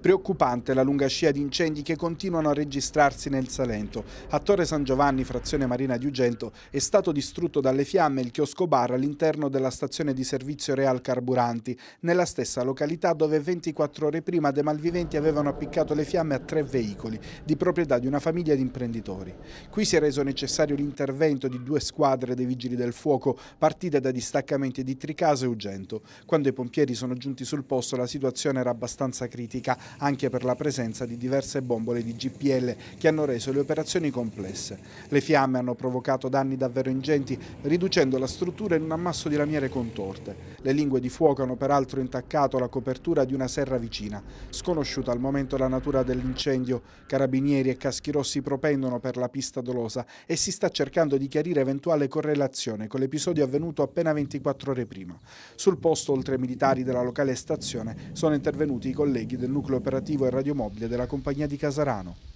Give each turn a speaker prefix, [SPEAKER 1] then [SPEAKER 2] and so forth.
[SPEAKER 1] Preoccupante la lunga scia di incendi che continuano a registrarsi nel Salento. A Torre San Giovanni, frazione marina di Ugento, è stato distrutto dalle fiamme il chiosco bar all'interno della stazione di servizio Real Carburanti, nella stessa località dove 24 ore prima dei malviventi avevano appiccato le fiamme a tre veicoli, di proprietà di una famiglia di imprenditori. Qui si è reso necessario l'intervento di due squadre dei vigili del fuoco, partite da distaccamenti di Tricaso e Ugento. Quando i pompieri sono giunti sul posto la situazione era abbastanza critica anche per la presenza di diverse bombole di GPL che hanno reso le operazioni complesse. Le fiamme hanno provocato danni davvero ingenti, riducendo la struttura in un ammasso di lamiere contorte. Le lingue di fuoco hanno peraltro intaccato la copertura di una serra vicina. Sconosciuta al momento la natura dell'incendio, carabinieri e caschi rossi propendono per la pista dolosa e si sta cercando di chiarire eventuale correlazione con l'episodio avvenuto appena 24 ore prima. Sul posto, oltre ai militari della locale stazione, sono intervenuti i colleghi del nucleo operativo e radiomobile della compagnia di Casarano.